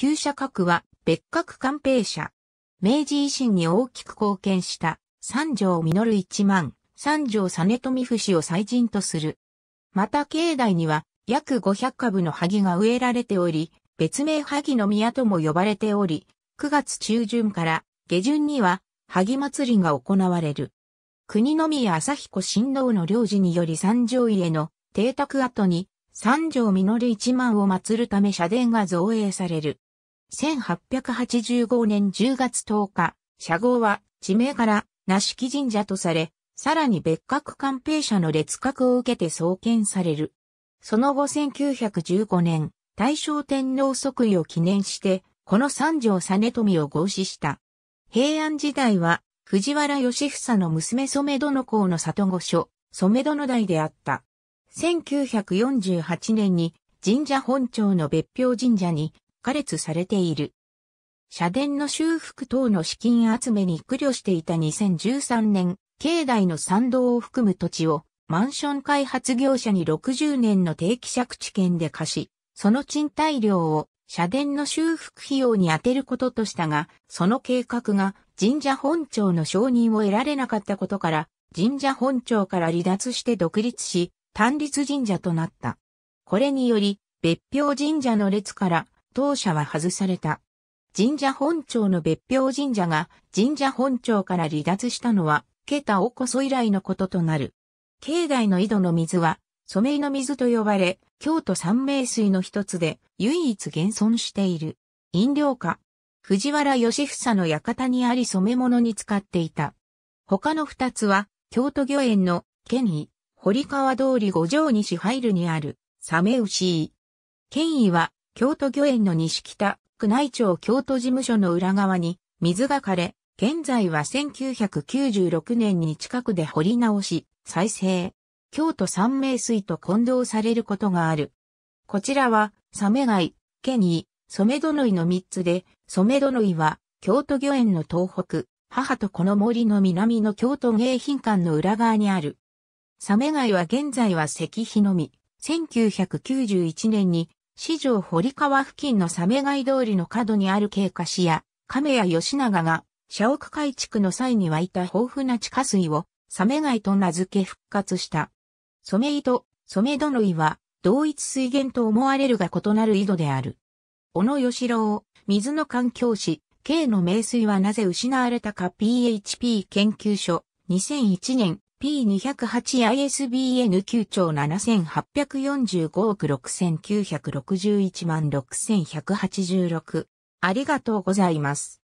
旧社格は別格官兵社。明治維新に大きく貢献した三条実一万、三条実富士を祭人とする。また境内には約500株の萩が植えられており、別名萩の宮とも呼ばれており、9月中旬から下旬には萩祭りが行われる。国宮朝彦新郎の領事により三条家の邸宅跡に三条実一万を祀るため社殿が造営される。1885年10月10日、社号は地名から那敷神社とされ、さらに別格官兵社の列格を受けて創建される。その後1915年、大正天皇即位を記念して、この三条実富を合祀した。平安時代は、藤原義房の娘染殿公の里御所、染殿台であった。1948年に神社本庁の別表神社に羅列されている。社殿の修復等の資金集めに苦慮していた2013年、境内の参道を含む土地をマンション開発業者に60年の定期借地権で貸し、その賃貸料を社殿の修復費用に充てることとしたが、その計画が神社本庁の承認を得られなかったことから、神社本庁から離脱して独立し、単立神社となった。これにより、別表神社の列から当社は外された。神社本庁の別表神社が神社本庁から離脱したのは、桁をこそ以来のこととなる。境内の井戸の水は、染井の水と呼ばれ、京都三名水の一つで唯一現存している。飲料家、藤原義房の館にあり染め物に使っていた。他の二つは、京都御苑の県威、堀川通り五条西入るにある、サメ牛井。県医は、京都御苑の西北、宮内庁京都事務所の裏側に水が枯れ、現在は1996年に近くで掘り直し、再生。京都三名水と混同されることがある。こちらは、サメ貝、ケニー、ソメドノイの三つで、ソメドノイは、京都御苑の東北、母とこの森の南の京都迎賓館の裏側にある。サメ貝は現在は石碑のみ、1991年に市場堀川付近のサメ街通りの角にある景過市や、亀屋吉永が、社屋改築の際に湧いた豊富な地下水を、サメ街と名付け復活した。染井戸、染戸の井は、同一水源と思われるが異なる井戸である。小野義郎、水の環境史、K の名水はなぜ失われたか PHP 研究所、2001年、P208ISBN 9兆7845億6961万6186。ありがとうございます。